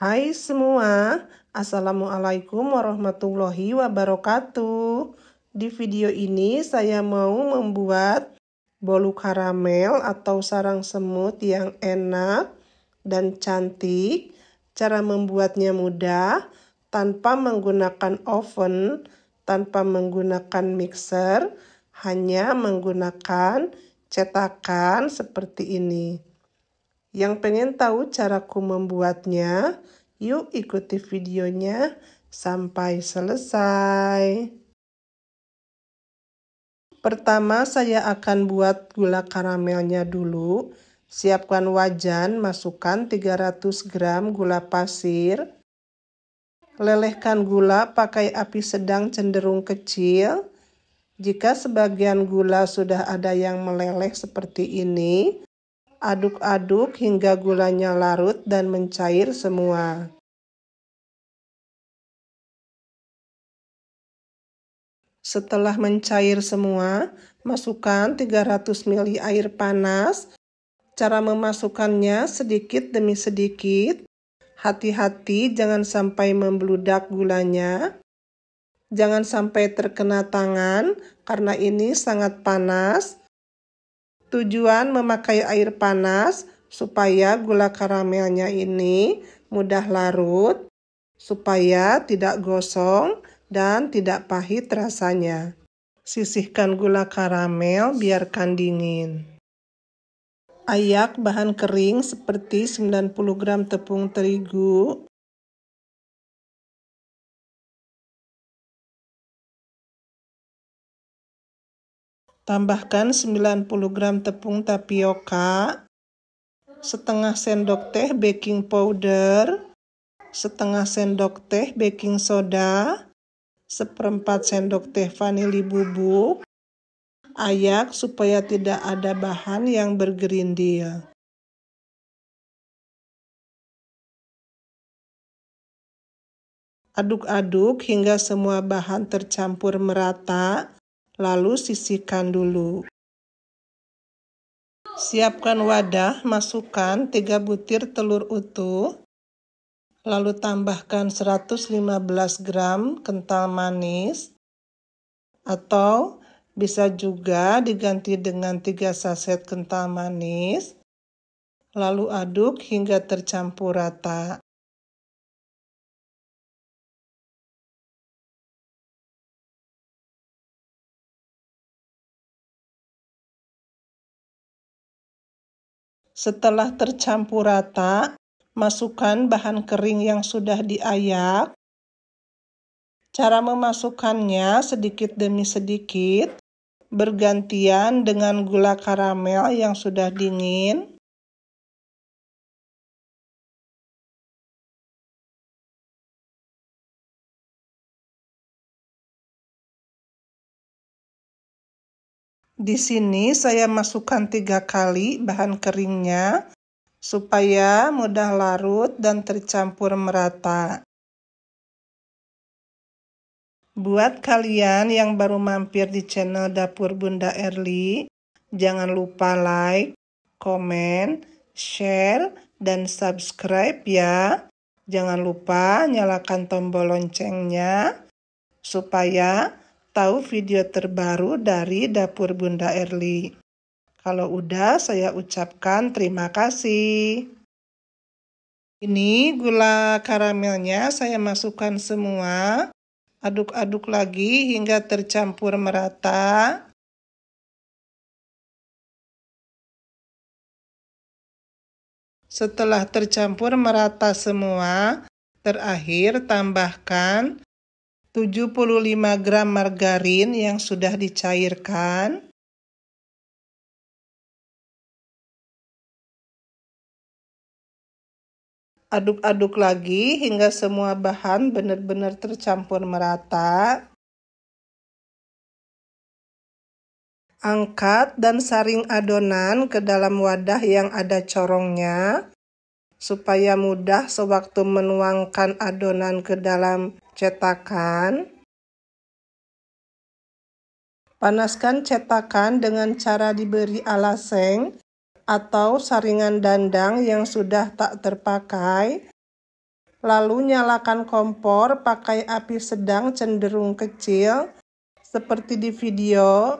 Hai semua, Assalamualaikum warahmatullahi wabarakatuh. Di video ini saya mau membuat bolu karamel atau sarang semut yang enak dan cantik. Cara membuatnya mudah tanpa menggunakan oven, tanpa menggunakan mixer, hanya menggunakan cetakan seperti ini. Yang pengen tahu caraku membuatnya? Yuk ikuti videonya sampai selesai. Pertama saya akan buat gula karamelnya dulu. Siapkan wajan, masukkan 300 gram gula pasir. Lelehkan gula pakai api sedang cenderung kecil. Jika sebagian gula sudah ada yang meleleh seperti ini, aduk-aduk hingga gulanya larut dan mencair semua. Setelah mencair semua, masukkan 300 ml air panas. Cara memasukkannya sedikit demi sedikit. Hati-hati jangan sampai membludak gulanya. Jangan sampai terkena tangan karena ini sangat panas. Tujuan memakai air panas supaya gula karamelnya ini mudah larut, supaya tidak gosong dan tidak pahit rasanya. Sisihkan gula karamel, biarkan dingin. Ayak bahan kering seperti 90 gram tepung terigu, Tambahkan 90 gram tepung tapioka, setengah sendok teh baking powder, setengah sendok teh baking soda, seperempat sendok teh vanili bubuk, ayak supaya tidak ada bahan yang bergerindil. Aduk-aduk hingga semua bahan tercampur merata lalu sisihkan dulu. Siapkan wadah, masukkan 3 butir telur utuh, lalu tambahkan 115 gram kental manis, atau bisa juga diganti dengan 3 saset kental manis, lalu aduk hingga tercampur rata. Setelah tercampur rata, masukkan bahan kering yang sudah diayak. Cara memasukkannya sedikit demi sedikit, bergantian dengan gula karamel yang sudah dingin. Di sini saya masukkan tiga kali bahan keringnya supaya mudah larut dan tercampur merata. Buat kalian yang baru mampir di channel Dapur Bunda Erli, jangan lupa like, komen, share, dan subscribe ya. Jangan lupa nyalakan tombol loncengnya supaya tahu video terbaru dari Dapur Bunda Erli. Kalau udah, saya ucapkan terima kasih. Ini gula karamelnya saya masukkan semua. Aduk-aduk lagi hingga tercampur merata. Setelah tercampur merata semua, terakhir tambahkan 75 gram margarin yang sudah dicairkan, aduk-aduk lagi hingga semua bahan benar-benar tercampur merata. Angkat dan saring adonan ke dalam wadah yang ada corongnya supaya mudah sewaktu menuangkan adonan ke dalam cetakan. Panaskan cetakan dengan cara diberi alaseng atau saringan dandang yang sudah tak terpakai. Lalu nyalakan kompor pakai api sedang cenderung kecil seperti di video.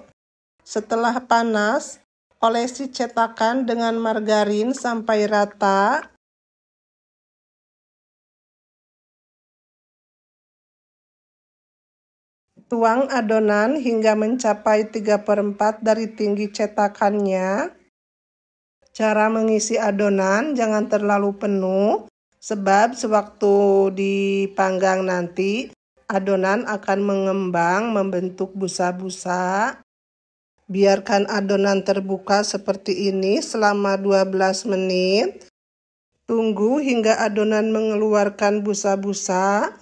Setelah panas, olesi cetakan dengan margarin sampai rata. Tuang adonan hingga mencapai 3 per 4 dari tinggi cetakannya. Cara mengisi adonan jangan terlalu penuh, sebab sewaktu dipanggang nanti, adonan akan mengembang membentuk busa-busa. Biarkan adonan terbuka seperti ini selama 12 menit. Tunggu hingga adonan mengeluarkan busa-busa.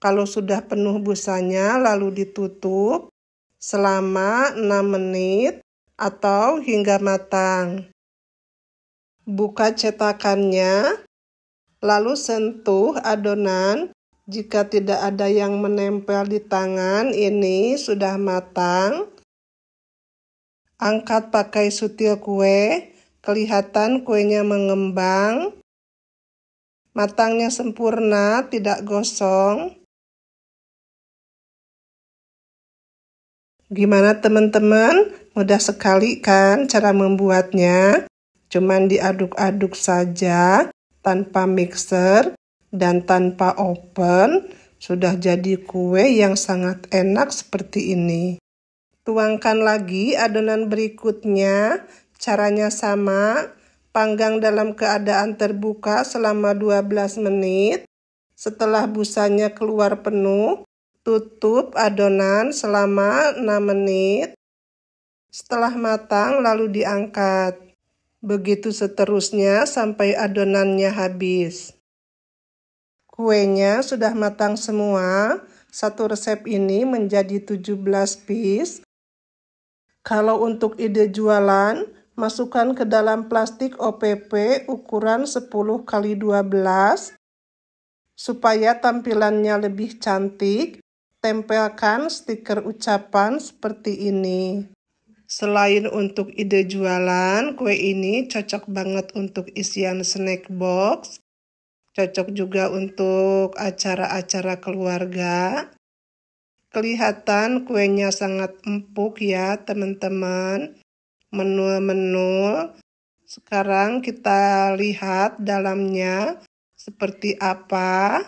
Kalau sudah penuh busanya lalu ditutup selama 6 menit atau hingga matang. Buka cetakannya, lalu sentuh adonan. Jika tidak ada yang menempel di tangan, ini sudah matang. Angkat pakai sutil kue, kelihatan kuenya mengembang. Matangnya sempurna, tidak gosong. Gimana teman-teman? Mudah sekali kan cara membuatnya? Cuman diaduk-aduk saja tanpa mixer dan tanpa oven sudah jadi kue yang sangat enak seperti ini. Tuangkan lagi adonan berikutnya, caranya sama, panggang dalam keadaan terbuka selama 12 menit. Setelah busanya keluar penuh, Tutup adonan selama 6 menit. Setelah matang lalu diangkat. Begitu seterusnya sampai adonannya habis. Kuenya sudah matang semua. Satu resep ini menjadi 17 piece. Kalau untuk ide jualan, masukkan ke dalam plastik OPP ukuran 10 x 12 supaya tampilannya lebih cantik, tempelkan stiker ucapan seperti ini. Selain untuk ide jualan, kue ini cocok banget untuk isian snack box, cocok juga untuk acara-acara keluarga. Kelihatan kuenya sangat empuk ya teman-teman, Menu-menu. Sekarang kita lihat dalamnya seperti apa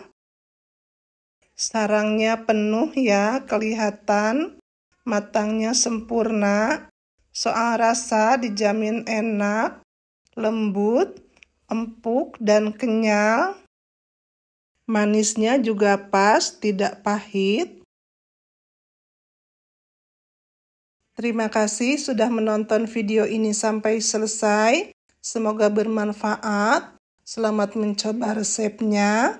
sarangnya penuh ya, kelihatan, matangnya sempurna, soal rasa dijamin enak, lembut, empuk, dan kenyal. Manisnya juga pas, tidak pahit. Terima kasih sudah menonton video ini sampai selesai. Semoga bermanfaat. Selamat mencoba resepnya.